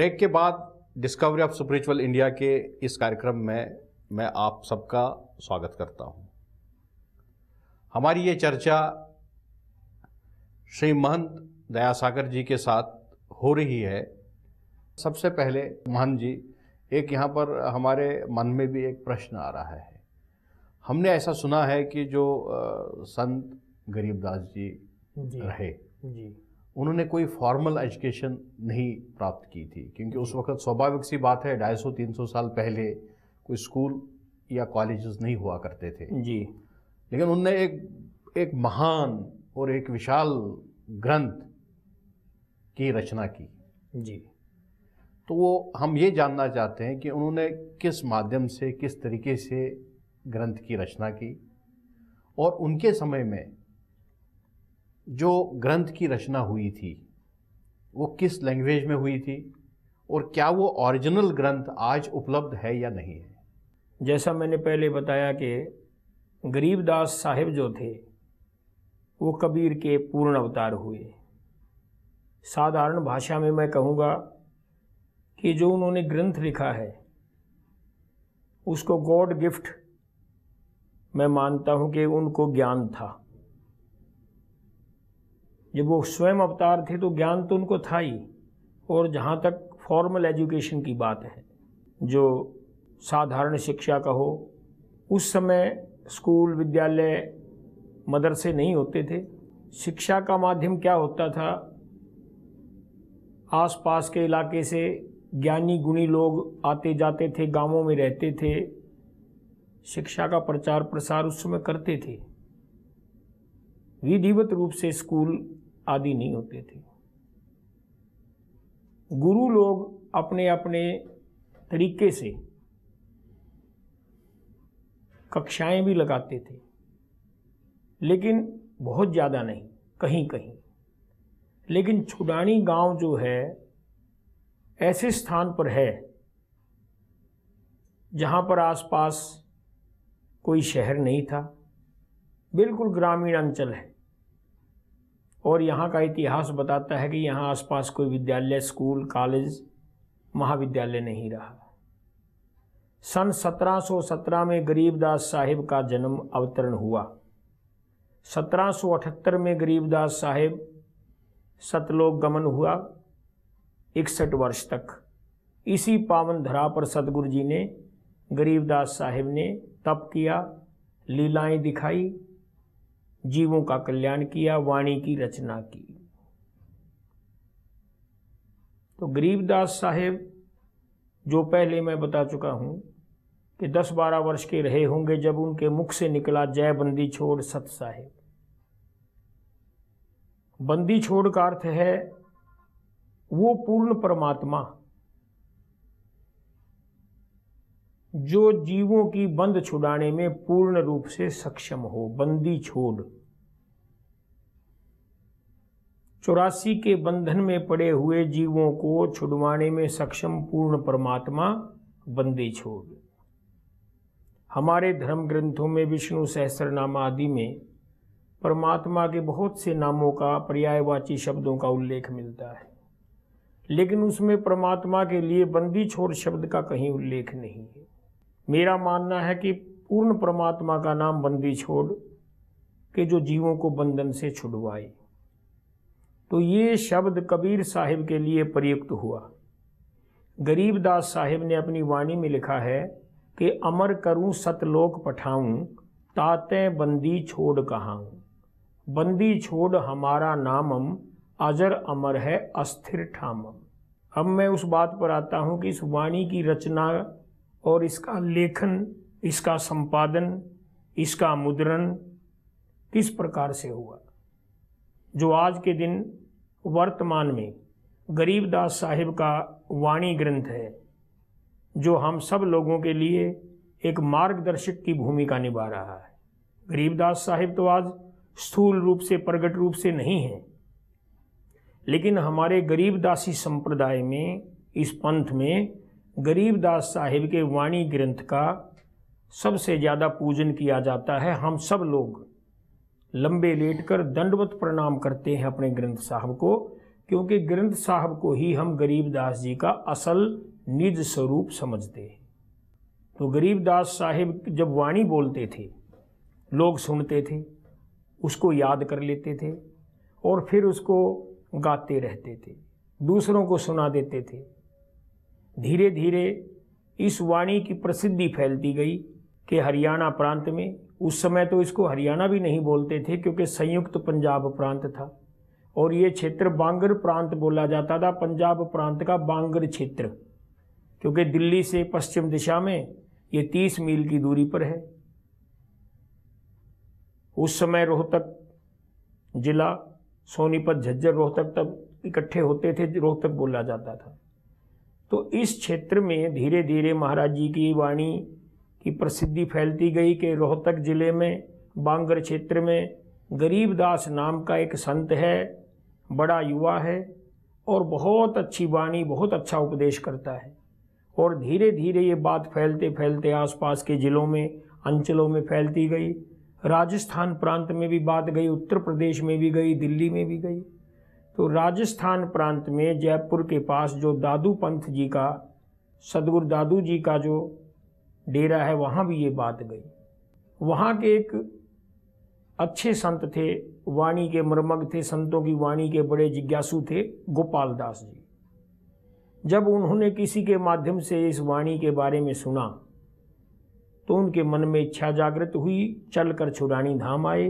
break के बाद discovery of spiritual India के इस कार्यक्रम में मैं आप सबका स्वागत करता हूं हमारी ये चर्चा श्री महंत दयासागर जी के साथ हो रही है सबसे पहले महंत जी एक यहाँ पर हमारे मन में भी एक प्रश्न आ रहा है हमने ऐसा सुना है कि जो संत गरीबदास जी, जी रहे जी उन्होंने कोई फॉर्मल एजुकेशन नहीं प्राप्त की थी क्योंकि उस वक्त स्वाभाविक सी बात है ढाई सौ तीन सौ साल पहले कोई स्कूल या कॉलेज नहीं हुआ करते थे जी लेकिन उनने एक एक महान और एक विशाल ग्रंथ की रचना की जी तो वो हम ये जानना चाहते हैं कि उन्होंने किस माध्यम से किस तरीके से ग्रंथ की रचना की और उनके समय में जो ग्रंथ की रचना हुई थी वो किस लैंग्वेज में हुई थी और क्या वो ओरिजिनल ग्रंथ आज उपलब्ध है या नहीं है जैसा मैंने पहले बताया कि गरीबदास साहिब जो थे वो कबीर के पूर्ण अवतार हुए साधारण भाषा में मैं कहूँगा कि जो उन्होंने ग्रंथ लिखा है उसको गॉड गिफ्ट मैं मानता हूँ कि उनको ज्ञान था जब वो स्वयं अवतार थे तो ज्ञान तो उनको था ही और जहाँ तक फॉर्मल एजुकेशन की बात है जो साधारण शिक्षा का हो उस समय स्कूल विद्यालय मदरसे नहीं होते थे शिक्षा का माध्यम क्या होता था आसपास के इलाके से ज्ञानी गुणी लोग आते जाते थे गांवों में रहते थे शिक्षा का प्रचार प्रसार उस समय करते थे विधिवत रूप से स्कूल आदि नहीं होते थे गुरु लोग अपने अपने तरीके से कक्षाएं भी लगाते थे लेकिन बहुत ज़्यादा नहीं कहीं कहीं लेकिन छुडानी गांव जो है ऐसे स्थान पर है जहां पर आसपास कोई शहर नहीं था बिल्कुल ग्रामीण अंचल है और यहाँ का इतिहास बताता है कि यहाँ आसपास कोई विद्यालय स्कूल कॉलेज महाविद्यालय नहीं रहा सन 1717 में गरीबदास साहिब का जन्म अवतरण हुआ 1778 में गरीबदास साहिब सतलोक गमन हुआ इकसठ वर्ष तक इसी पावन धरा पर सतगुरु जी ने गरीबदास साहिब ने तप किया लीलाएं दिखाई जीवों का कल्याण किया वाणी की रचना की तो गरीबदास साहेब जो पहले मैं बता चुका हूं कि 10-12 वर्ष के रहे होंगे जब उनके मुख से निकला जय बंदी छोड़ सत साहेब बंदी छोड़ का अर्थ है वो पूर्ण परमात्मा जो जीवों की बंद छुड़ाने में पूर्ण रूप से सक्षम हो बंदी छोड़ चौरासी के बंधन में पड़े हुए जीवों को छुड़वाने में सक्षम पूर्ण परमात्मा बंदी छोड़ हमारे धर्म ग्रंथों में विष्णु सहस्रनामा आदि में परमात्मा के बहुत से नामों का पर्यायवाची शब्दों का उल्लेख मिलता है लेकिन उसमें परमात्मा के लिए बंदी छोड़ शब्द का कहीं उल्लेख नहीं है मेरा मानना है कि पूर्ण परमात्मा का नाम बंदी छोड़ के जो जीवों को बंधन से छुड़वाए तो ये शब्द कबीर साहिब के लिए प्रयुक्त हुआ गरीबदास साहिब ने अपनी वाणी में लिखा है कि अमर करूं सतलोक पठाऊं ताते बंदी छोड़ कहाऊं बंदी छोड़ हमारा नामम अजर अमर है अस्थिर ठामम अब मैं उस बात पर आता हूं कि इस वाणी की रचना और इसका लेखन इसका संपादन इसका मुद्रण किस प्रकार से हुआ जो आज के दिन वर्तमान में गरीबदास साहिब का वाणी ग्रंथ है जो हम सब लोगों के लिए एक मार्गदर्शक की भूमिका निभा रहा है गरीबदास साहिब तो आज स्थूल रूप से प्रगट रूप से नहीं है लेकिन हमारे गरीबदासी संप्रदाय में इस पंथ में गरीबदास साहिब के वाणी ग्रंथ का सबसे ज़्यादा पूजन किया जाता है हम सब लोग लंबे लेट कर दंडवत प्रणाम करते हैं अपने ग्रंथ साहब को क्योंकि ग्रंथ साहब को ही हम गरीबदास जी का असल निज स्वरूप समझते हैं तो गरीबदास साहिब जब वाणी बोलते थे लोग सुनते थे उसको याद कर लेते थे और फिर उसको गाते रहते थे दूसरों को सुना देते थे धीरे धीरे इस वाणी की प्रसिद्धि फैलती गई कि हरियाणा प्रांत में उस समय तो इसको हरियाणा भी नहीं बोलते थे क्योंकि संयुक्त पंजाब प्रांत था और ये क्षेत्र बांगर प्रांत बोला जाता था पंजाब प्रांत का बांगर क्षेत्र क्योंकि दिल्ली से पश्चिम दिशा में ये तीस मील की दूरी पर है उस समय रोहतक जिला सोनीपत झज्जर रोहतक तब इकट्ठे होते थे रोहतक बोला जाता था तो इस क्षेत्र में धीरे धीरे महाराज जी की वाणी की प्रसिद्धि फैलती गई कि रोहतक ज़िले में बांगर क्षेत्र में गरीबदास नाम का एक संत है बड़ा युवा है और बहुत अच्छी वाणी बहुत अच्छा उपदेश करता है और धीरे धीरे ये बात फैलते फैलते आसपास के ज़िलों में अंचलों में फैलती गई राजस्थान प्रांत में भी बात गई उत्तर प्रदेश में भी गई दिल्ली में भी गई तो राजस्थान प्रांत में जयपुर के पास जो दादू पंथ जी का सदगुरु दादू जी का जो डेरा है वहाँ भी ये बात गई वहाँ के एक अच्छे संत थे वाणी के मर्मग थे संतों की वाणी के बड़े जिज्ञासु थे गोपाल दास जी जब उन्होंने किसी के माध्यम से इस वाणी के बारे में सुना तो उनके मन में इच्छा जागृत हुई चलकर छुरानी धाम आए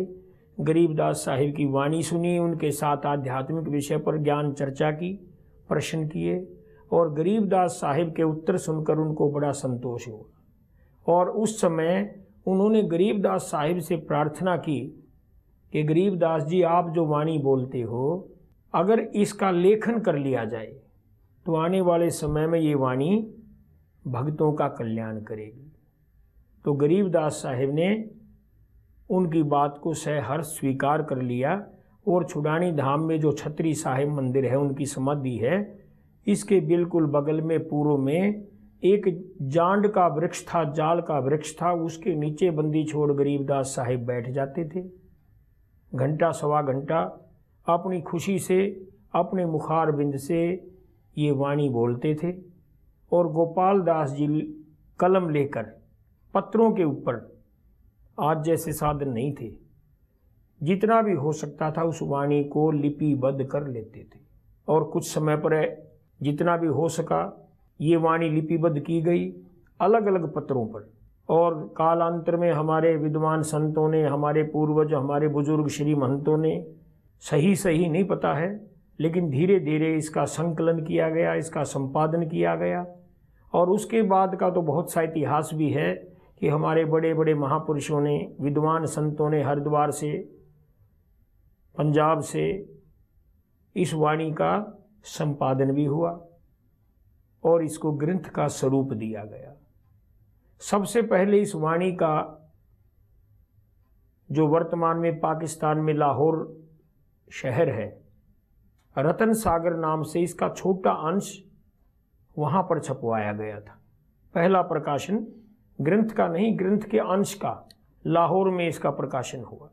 गरीबदास साहिब की वाणी सुनी उनके साथ आध्यात्मिक विषय पर ज्ञान चर्चा की प्रश्न किए और गरीबदास साहिब के उत्तर सुनकर उनको बड़ा संतोष हुआ और उस समय उन्होंने गरीबदास साहिब से प्रार्थना की कि गरीबदास जी आप जो वाणी बोलते हो अगर इसका लेखन कर लिया जाए तो आने वाले समय में ये वाणी भक्तों का कल्याण करेगी तो गरीबदास साहिब ने उनकी बात को सहर्ष स्वीकार कर लिया और छुड़ानी धाम में जो छत्री साहिब मंदिर है उनकी समाधि है इसके बिल्कुल बगल में पूर्व में एक जांड का वृक्ष था जाल का वृक्ष था उसके नीचे बंदी छोड़ गरीबदास साहिब बैठ जाते थे घंटा सवा घंटा अपनी खुशी से अपने मुखार बिंद से ये वाणी बोलते थे और गोपाल दास जी कलम लेकर पत्रों के ऊपर आज जैसे साधन नहीं थे जितना भी हो सकता था उस वाणी को लिपिबद्ध कर लेते थे और कुछ समय पर जितना भी हो सका ये वाणी लिपिबद्ध की गई अलग अलग पत्रों पर और कालांतर में हमारे विद्वान संतों ने हमारे पूर्वज हमारे बुजुर्ग श्री महंतों ने सही सही नहीं पता है लेकिन धीरे धीरे इसका संकलन किया गया इसका संपादन किया गया और उसके बाद का तो बहुत सा इतिहास भी है कि हमारे बड़े बड़े महापुरुषों ने विद्वान संतों ने हरिद्वार से पंजाब से इस वाणी का संपादन भी हुआ और इसको ग्रंथ का स्वरूप दिया गया सबसे पहले इस वाणी का जो वर्तमान में पाकिस्तान में लाहौर शहर है रतन सागर नाम से इसका छोटा अंश वहाँ पर छपवाया गया था पहला प्रकाशन ग्रंथ का नहीं ग्रंथ के अंश का लाहौर में इसका प्रकाशन हुआ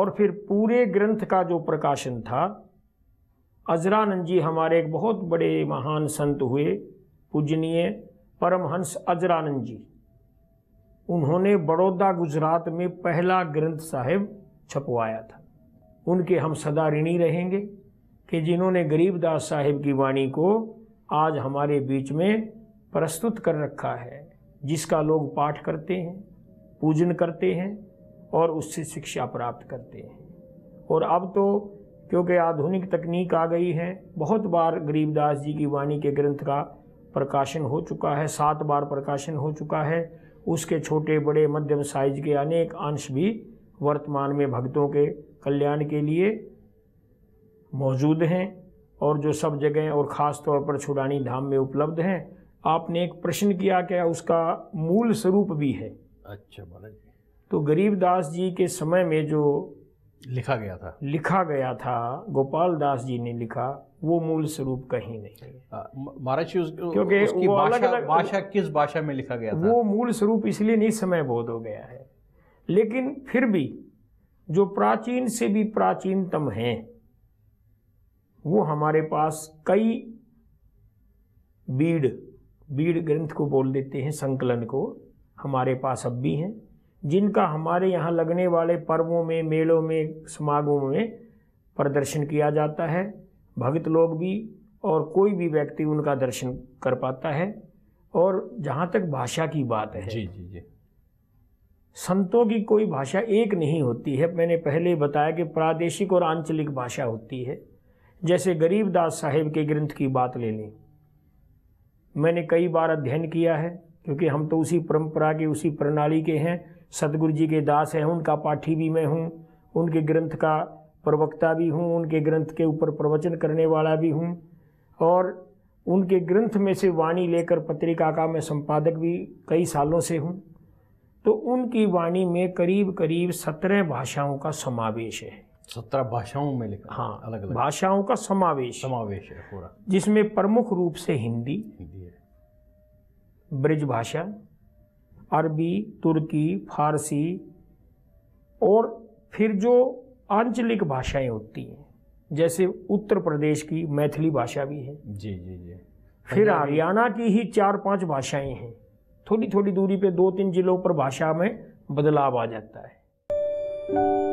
और फिर पूरे ग्रंथ का जो प्रकाशन था अजरानंद जी हमारे एक बहुत बड़े महान संत हुए पूजनीय परमहंस अजरानंद जी उन्होंने बड़ौदा गुजरात में पहला ग्रंथ साहिब छपवाया था उनके हम सदा ऋणी रहेंगे कि जिन्होंने गरीबदास साहिब की वाणी को आज हमारे बीच में प्रस्तुत कर रखा है जिसका लोग पाठ करते हैं पूजन करते हैं और उससे शिक्षा प्राप्त करते हैं और अब तो क्योंकि आधुनिक तकनीक आ गई है बहुत बार गरीबदास जी की वाणी के ग्रंथ का प्रकाशन हो चुका है सात बार प्रकाशन हो चुका है उसके छोटे बड़े मध्यम साइज के अनेक अंश भी वर्तमान में भक्तों के कल्याण के लिए मौजूद हैं और जो सब जगह और ख़ास तौर पर छुड़ानी धाम में उपलब्ध हैं आपने एक प्रश्न किया क्या उसका मूल स्वरूप भी है अच्छा महाराज तो गरीबदास जी के समय में जो लिखा गया था लिखा गया था गोपाल दास जी ने लिखा वो मूल स्वरूप कहीं नहीं महाराज क्योंकि उसकी भाषा भाषा किस भाषा में लिखा गया था वो मूल स्वरूप इसलिए नहीं समय बोध हो गया है लेकिन फिर भी जो प्राचीन से भी प्राचीनतम है वो हमारे पास कई बीड़ बीड़ ग्रंथ को बोल देते हैं संकलन को हमारे पास अब भी हैं जिनका हमारे यहाँ लगने वाले पर्वों में मेलों में समागमों में प्रदर्शन किया जाता है भगत लोग भी और कोई भी व्यक्ति उनका दर्शन कर पाता है और जहाँ तक भाषा की बात है जी जी जी संतों की कोई भाषा एक नहीं होती है मैंने पहले बताया कि प्रादेशिक और आंचलिक भाषा होती है जैसे गरीबदास साहेब के ग्रंथ की बात ले लें मैंने कई बार अध्ययन किया है क्योंकि हम तो उसी परंपरा के उसी प्रणाली के हैं सतगुरु जी के दास हैं उनका पाठी भी मैं हूँ उनके ग्रंथ का प्रवक्ता भी हूँ उनके ग्रंथ के ऊपर प्रवचन करने वाला भी हूँ और उनके ग्रंथ में से वाणी लेकर पत्रिका का मैं संपादक भी कई सालों से हूँ तो उनकी वाणी में करीब करीब सत्रह भाषाओं का समावेश है सत्रह भाषाओं में लिखा हाँ अलग अलग भाषाओं का समावेश समावेश है पूरा जिसमें प्रमुख रूप से हिंदी हिंदी है भाषा अरबी तुर्की फारसी और फिर जो आंचलिक भाषाएं होती हैं जैसे उत्तर प्रदेश की मैथिली भाषा भी है जी जी जी फिर हरियाणा की ही चार पांच भाषाएं हैं थोड़ी थोड़ी दूरी पे दो तीन जिलों पर भाषा में बदलाव आ जाता है